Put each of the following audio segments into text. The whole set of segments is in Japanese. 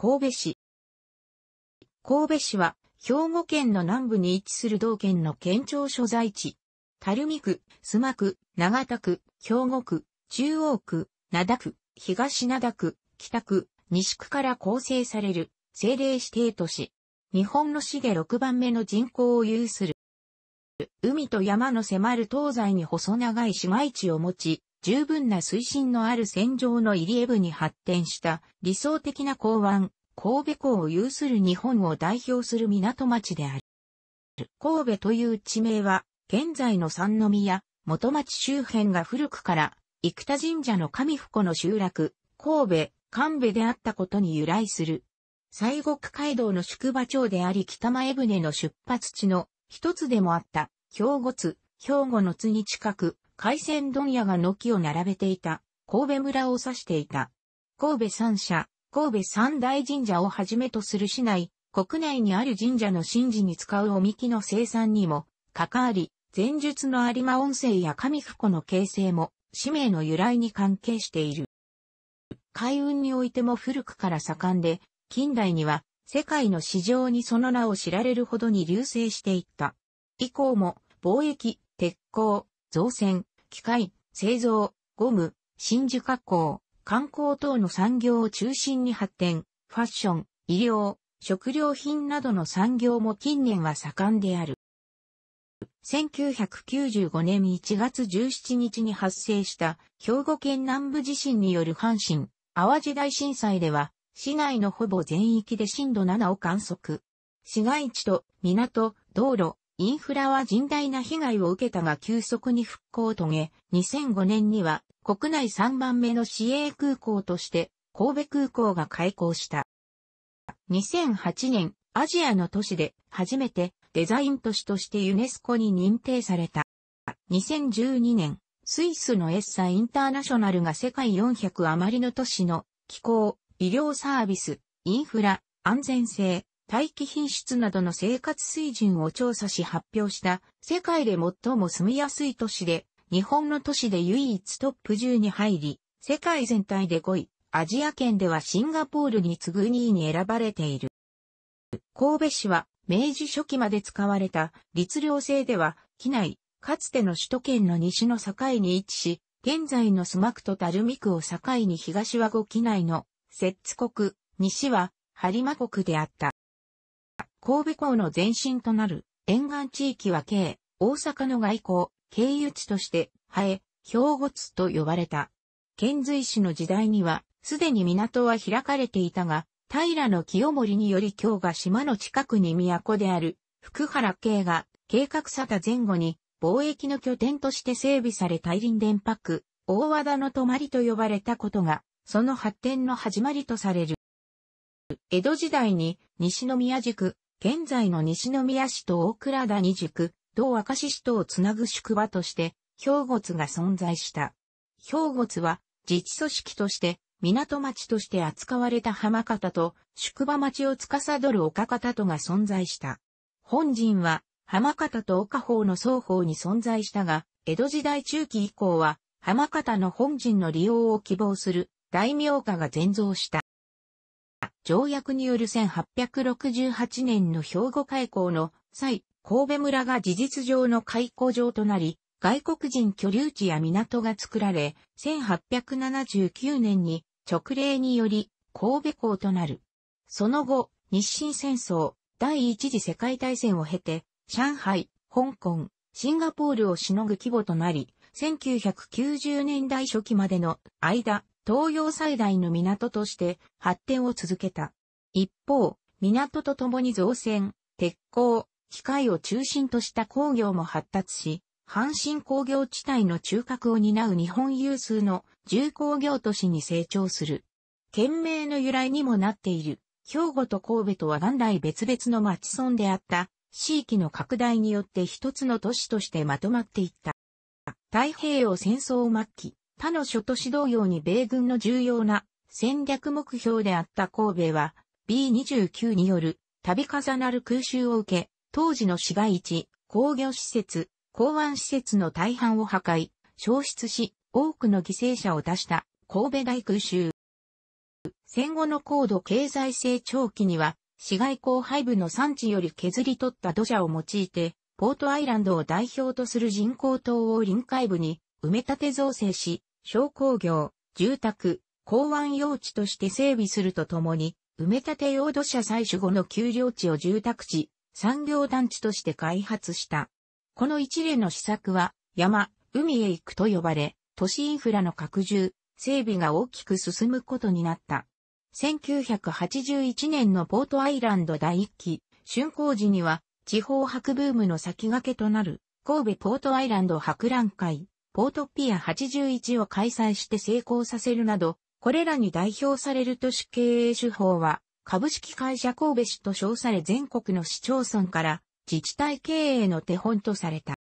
神戸市。神戸市は、兵庫県の南部に位置する同県の県庁所在地。垂水区、須磨区、長田区、兵庫区、中央区、灘区、東灘区、北区、西区から構成される政令指定都市。日本の市で6番目の人口を有する。海と山の迫る東西に細長い市街地を持ち、十分な水深のある戦場の入り江部に発展した理想的な港湾、神戸港を有する日本を代表する港町である。神戸という地名は、現在の三宮、元町周辺が古くから、生田神社の神福子の集落、神戸、神戸であったことに由来する。西国街道の宿場町であり北前船の出発地の一つでもあった、兵庫津、兵庫の津に近く、海鮮問屋が軒を並べていた、神戸村を指していた。神戸三社、神戸三大神社をはじめとする市内、国内にある神社の神事に使うおみきの生産にも、関わり、前述の有馬温泉や上福子の形成も、氏名の由来に関係している。海運においても古くから盛んで、近代には、世界の市場にその名を知られるほどに流星していった。以降も、貿易、鉄鋼、造船、機械、製造、ゴム、真珠加工、観光等の産業を中心に発展、ファッション、医療、食料品などの産業も近年は盛んである。1995年1月17日に発生した兵庫県南部地震による阪神、淡路大震災では、市内のほぼ全域で震度7を観測。市街地と港、道路、インフラは甚大な被害を受けたが急速に復興を遂げ、2005年には国内3番目の市営空港として神戸空港が開港した。2008年、アジアの都市で初めてデザイン都市としてユネスコに認定された。2012年、スイスのエッサインターナショナルが世界400余りの都市の気候、医療サービス、インフラ、安全性、大気品質などの生活水準を調査し発表した世界で最も住みやすい都市で、日本の都市で唯一トップ10に入り、世界全体で5位、アジア圏ではシンガポールに次ぐ2位に選ばれている。神戸市は明治初期まで使われた律令制では、機内、かつての首都圏の西の境に位置し、現在のスマクとルミ区を境に東は語機内の摂津国、西は播磨国であった。神戸港の前身となる沿岸地域は京、大阪の外交、経由地として、ハエ、兵庫津と呼ばれた。遣隋使の時代には、すでに港は開かれていたが、平清盛により京が島の近くに都である、福原京が計画さた前後に、貿易の拠点として整備され大輪電泊、大和田の泊まりと呼ばれたことが、その発展の始まりとされる。江戸時代に西宮宿、現在の西宮市と大倉谷宿、同明石市とをつなぐ宿場として、兵庫津が存在した。兵庫津は、自治組織として、港町として扱われた浜方と、宿場町を司る岡方とが存在した。本陣は、浜方と岡方の双方に存在したが、江戸時代中期以降は、浜方の本陣の利用を希望する大名家が全増した。条約による1868年の兵庫開港の際、神戸村が事実上の開港場となり、外国人居留地や港が作られ、1879年に直令により神戸港となる。その後、日清戦争、第一次世界大戦を経て、上海、香港、シンガポールをしのぐ規模となり、1990年代初期までの間、東洋最大の港として発展を続けた。一方、港とともに造船、鉄鋼、機械を中心とした工業も発達し、阪神工業地帯の中核を担う日本有数の重工業都市に成長する。県名の由来にもなっている、兵庫と神戸とは元来別々の町村であった、地域の拡大によって一つの都市としてまとまっていった。太平洋戦争末期、他の諸都市同様に米軍の重要な戦略目標であった神戸は B29 による度重なる空襲を受け、当時の市街地、工業施設、港湾施設の大半を破壊、消失し、多くの犠牲者を出した神戸大空襲。戦後の高度経済成長期には、市街荒廃部の産地より削り取った土砂を用いて、ポートアイランドを代表とする人工島を臨海部に埋め立て造成し、商工業、住宅、港湾用地として整備するとともに、埋め立て用土砂採取後の丘陵地を住宅地、産業団地として開発した。この一連の施策は、山、海へ行くと呼ばれ、都市インフラの拡充、整備が大きく進むことになった。1981年のポートアイランド第1期、竣工時には、地方博ブームの先駆けとなる、神戸ポートアイランド博覧会、ポートピア81を開催して成功させるなど、これらに代表される都市経営手法は、株式会社神戸市と称され全国の市町村から自治体経営の手本とされた。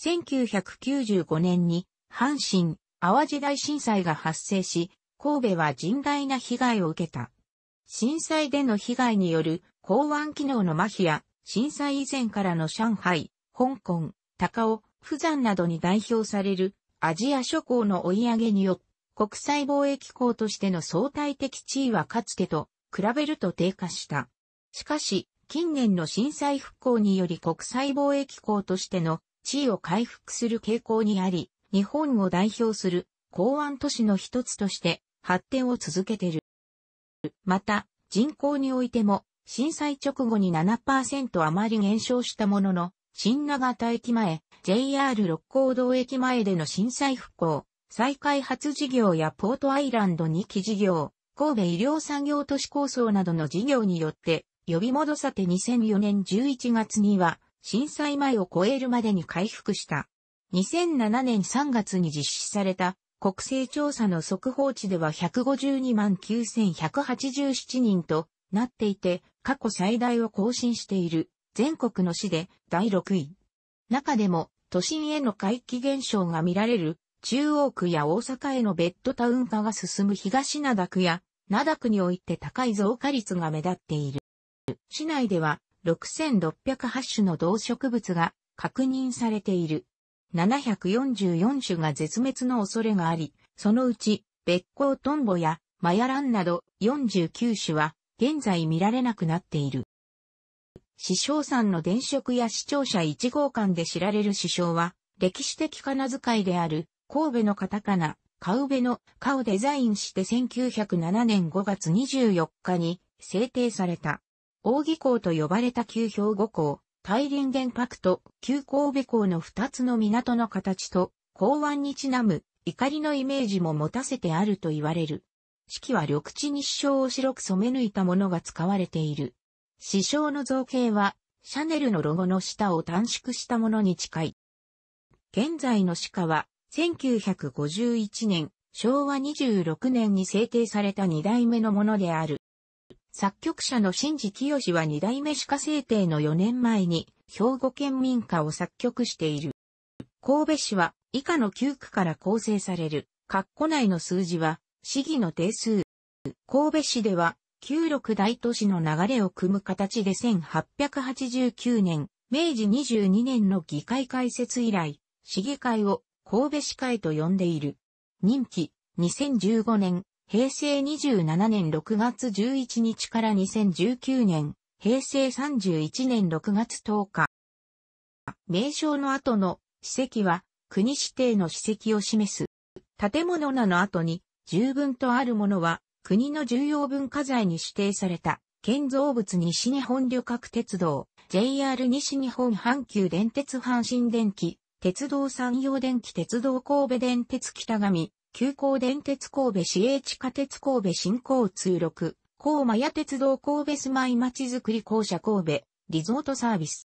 1995年に阪神・淡路大震災が発生し、神戸は甚大な被害を受けた。震災での被害による港湾機能の麻痺や震災以前からの上海、香港、高尾、釜山などに代表されるアジア諸港の追い上げによって国際貿易港としての相対的地位はかつてと比べると低下した。しかし、近年の震災復興により国際貿易港としての地位を回復する傾向にあり、日本を代表する港湾都市の一つとして発展を続けている。また、人口においても震災直後に7%余り減少したものの、新長田駅前、JR 六甲道駅前での震災復興、再開発事業やポートアイランド2期事業、神戸医療産業都市構想などの事業によって、呼び戻さて2004年11月には、震災前を超えるまでに回復した。2007年3月に実施された国勢調査の速報値では152万9187人となっていて、過去最大を更新している全国の市で第6位。中でも都心への回帰現象が見られる、中央区や大阪へのベッドタウン化が進む東灘区や、灘区において高い増加率が目立っている。市内では、6608種の動植物が確認されている。744種が絶滅の恐れがあり、そのうち、別ットンボやマヤランなど49種は現在見られなくなっている。師匠さんの電飾や視聴者一号館で知られる師匠は、歴史的金遣いである、神戸のカタカナ、カウベの、カをデザインして1907年5月24日に制定された。大義港と呼ばれた旧兵庫港、大林原白と旧神戸港の二つの港の形と、港湾にちなむ、怒りのイメージも持たせてあると言われる。式は緑地に師匠を白く染め抜いたものが使われている。師匠の造形は、シャネルのロゴの下を短縮したものに近い。現在の鹿は、1951年、昭和26年に制定された二代目のものである。作曲者の新次清は二代目鹿制定の4年前に、兵庫県民歌を作曲している。神戸市は、以下の9区から構成される、括弧内の数字は、市議の定数。神戸市では、旧六大都市の流れを組む形で1889年、明治22年の議会開設以来、市議会を神戸市会と呼んでいる。任期、2015年、平成27年6月11日から2019年、平成31年6月10日。名称の後の史跡は国指定の史跡を示す。建物名の後に十分とあるものは国の重要文化財に指定された、建造物西日本旅客鉄道、JR 西日本阪急電鉄阪神電気、鉄道産業電気鉄道神戸電鉄北上、急行電鉄神戸市営地下鉄神戸新港通録、高間屋鉄道神戸住まいまちづくり公社神戸、リゾートサービス。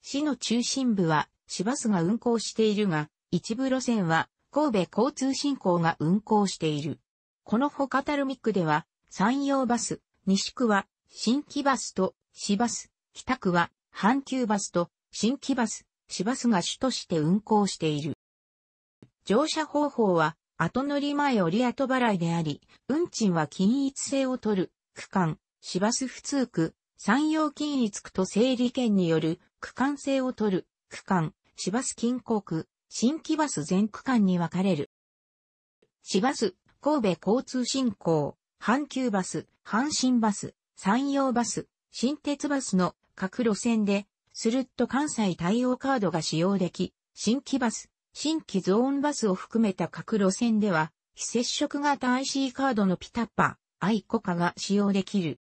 市の中心部は、市バスが運行しているが、一部路線は、神戸交通振興が運行している。この他タルミックでは、山陽バス、西区は、新規バスと、市バス、北区は、阪急バスと、新規バス、市バスが主として運行している。乗車方法は、後乗り前折後払いであり、運賃は均一性を取る、区間、市バス普通区、山陽均一区と整理券による、区間性を取る、区間、市バス近郊区、新規バス全区間に分かれる。市バス、神戸交通振興、阪急バス、阪神バス、山陽バス、新鉄バスの各路線で、スルッと関西対応カードが使用でき、新規バス、新規ゾーンバスを含めた各路線では、非接触型 IC カードのピタッパ、アイコカが使用できる。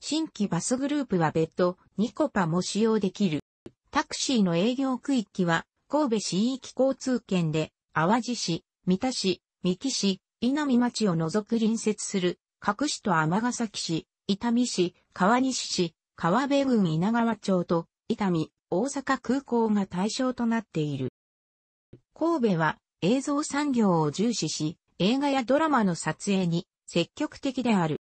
新規バスグループは別途、ニコパも使用できる。タクシーの営業区域は、神戸市域交通圏で、淡路市、三田市、三木市、稲見町を除く隣接する、各市と天崎市、伊丹市、川西市、川辺郡稲川町と、伊丹、大阪空港が対象となっている。神戸は映像産業を重視し、映画やドラマの撮影に積極的である。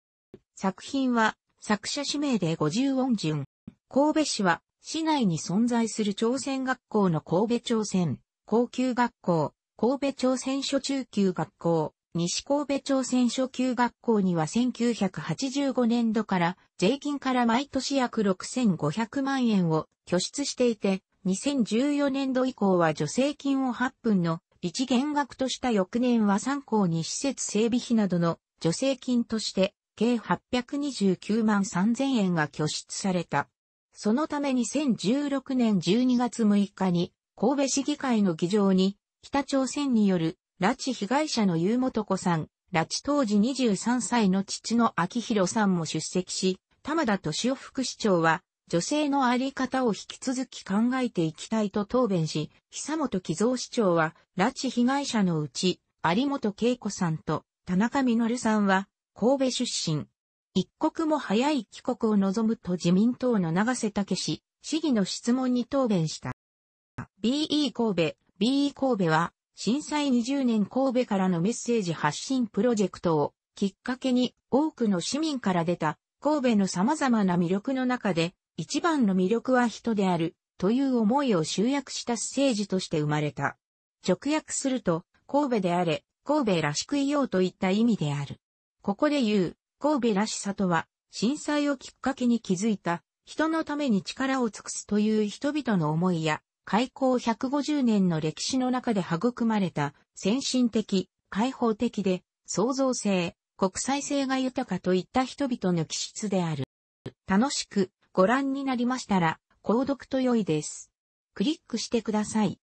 作品は作者指名で50音順。神戸市は市内に存在する朝鮮学校の神戸朝鮮、高級学校、神戸朝鮮初中級学校、西神戸町選初級学校には1985年度から税金から毎年約6500万円を拠出していて、2014年度以降は助成金を8分の一減額とした翌年は3校に施設整備費などの助成金として計829万3000円が拠出された。そのため2016年12月6日に神戸市議会の議場に北朝鮮による拉致被害者の優と子さん、拉致当時23歳の父のひろさんも出席し、玉田敏夫副市長は、女性のあり方を引き続き考えていきたいと答弁し、久本木蔵市長は、拉致被害者のうち、有本恵子さんと田中実さんは、神戸出身。一刻も早い帰国を望むと自民党の長瀬武氏、市議の質問に答弁した。BE 神戸、BE 神戸は、震災20年神戸からのメッセージ発信プロジェクトをきっかけに多くの市民から出た神戸の様々な魅力の中で一番の魅力は人であるという思いを集約したステージとして生まれた。直訳すると神戸であれ、神戸らしくいようといった意味である。ここで言う神戸らしさとは震災をきっかけに気づいた人のために力を尽くすという人々の思いや開港150年の歴史の中で育まれた先進的、開放的で創造性、国際性が豊かといった人々の気質である。楽しくご覧になりましたら、購読と良いです。クリックしてください。